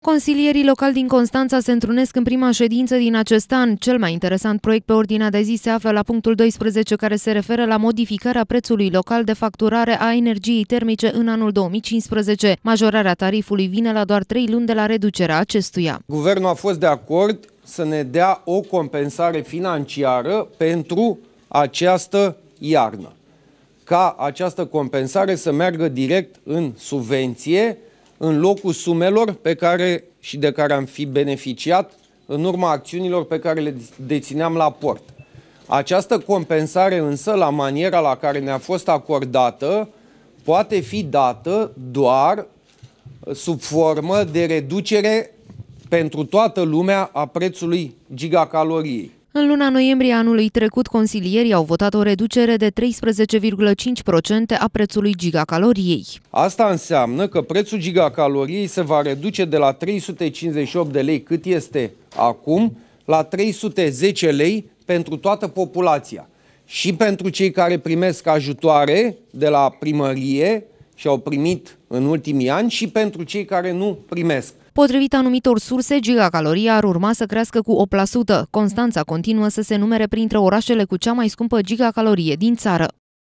Consilierii locali din Constanța se întrunesc în prima ședință din acest an. Cel mai interesant proiect pe ordinea de zi se află la punctul 12, care se referă la modificarea prețului local de facturare a energiei termice în anul 2015. Majorarea tarifului vine la doar trei luni de la reducerea acestuia. Guvernul a fost de acord să ne dea o compensare financiară pentru această iarnă. Ca această compensare să meargă direct în subvenție, în locul sumelor pe care și de care am fi beneficiat în urma acțiunilor pe care le dețineam la port. Această compensare însă, la maniera la care ne-a fost acordată, poate fi dată doar sub formă de reducere pentru toată lumea a prețului gigacaloriei. În luna noiembrie anului trecut, consilierii au votat o reducere de 13,5% a prețului gigacaloriei. Asta înseamnă că prețul gigacaloriei se va reduce de la 358 de lei cât este acum la 310 lei pentru toată populația. Și pentru cei care primesc ajutoare de la primărie și au primit în ultimii ani și pentru cei care nu primesc. Potrivit anumitor surse, gigacaloria ar urma să crească cu 8%. Constanța continuă să se numere printre orașele cu cea mai scumpă gigacalorie din țară.